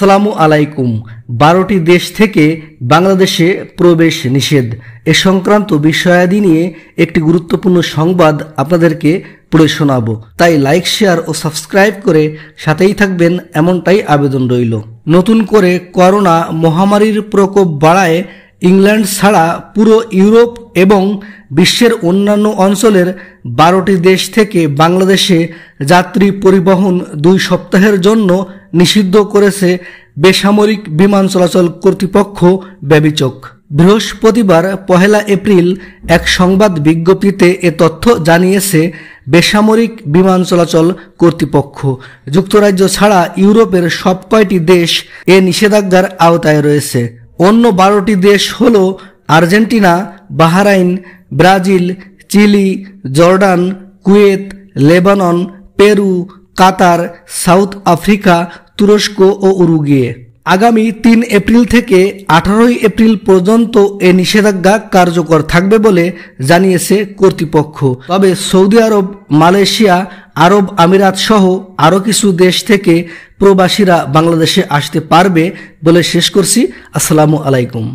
সালামু আলাইকুম বারোটি দেশ থেকে বাংলাদেশে প্রবেশ নিষেধ এ সংক্রান্ত বিষয়াদি নিয়ে একটি গুরুত্বপূর্ণ সংবাদ আপনাদেরকে পড়ে শোনাব তাই লাইক শেয়ার ও সাবস্ক্রাইব করে সাথেই থাকবেন এমনটাই আবেদন রইল নতুন করে করোনা মহামারীর প্রকোপ বাড়ায় ইংল্যান্ড ছাড়া পুরো ইউরোপ এবং বিশ্বের অন্যান্য অঞ্চলের বারোটি দেশ থেকে বাংলাদেশে যাত্রী পরিবহন দুই সপ্তাহের জন্য নিষিদ্ধ করেছে বেসামরিক বিমান চলাচল কর্তৃপক্ষ ব্যবিচক বৃহস্পতিবার পহেলা এপ্রিল এক সংবাদ বিজ্ঞপ্তিতে এ তথ্য জানিয়েছে বেসামরিক বিমান চলাচল কর্তৃপক্ষ যুক্তরাজ্য ছাড়া ইউরোপের সব কয়টি দেশ এ নিষেধাজ্ঞার আওতায় রয়েছে অন্য বারোটি দেশ হল Argentina Bahrain Brazil Chile Jordan Kuwait Lebanon Peru Qatar South Africa তুরস্ক ও উরুগিয়ে আগামী তিন এপ্রিল থেকে আঠারোই এপ্রিল পর্যন্ত এ নিষেধাজ্ঞা কার্যকর থাকবে বলে জানিয়েছে কর্তৃপক্ষ তবে সৌদি আরব মালয়েশিয়া আরব আমিরাত সহ আরও কিছু দেশ থেকে প্রবাসীরা বাংলাদেশে আসতে পারবে বলে শেষ করছি আসসালামু আলাইকুম